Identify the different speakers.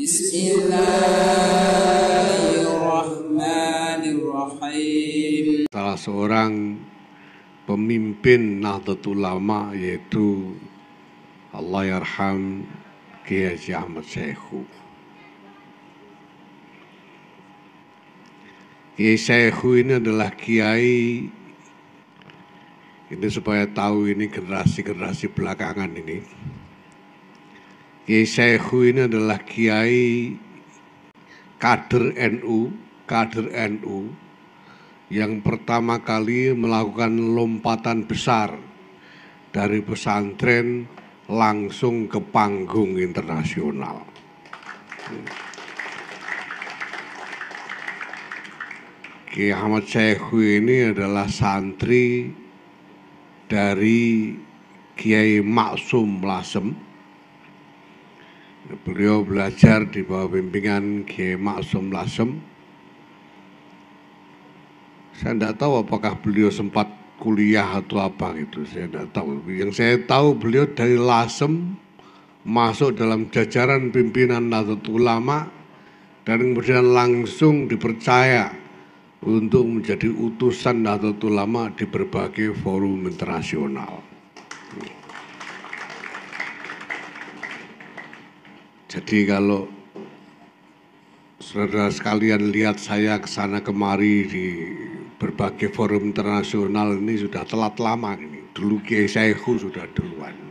Speaker 1: Bismillahirrahmanirrahim. Salah seorang pemimpin Nahdlatul Ulama yaitu Allah yarham Kiai Ahmad Syekhu. Kiai Syekhu ini adalah kiai ini supaya tahu ini generasi-generasi belakangan ini Kiai Syekhu ini adalah kiai kader NU, kader NU yang pertama kali melakukan lompatan besar dari pesantren langsung ke panggung internasional. Ki Ahmad Syekhu ini adalah santri dari Kiai Maksum Lasem Beliau belajar di bawah bimbingan Kiai Maksum Lasem. Saya tidak tahu apakah beliau sempat kuliah atau apa gitu, saya tidak tahu. Yang saya tahu beliau dari Lasem masuk dalam jajaran pimpinan Nahdlatul Ulama dan kemudian langsung dipercaya untuk menjadi utusan Nahdlatul Ulama di berbagai forum internasional. Jadi kalau saudara sekalian lihat saya ke sana kemari di berbagai forum internasional ini sudah telat lama ini. Dulu Kiai Saihu sudah duluan.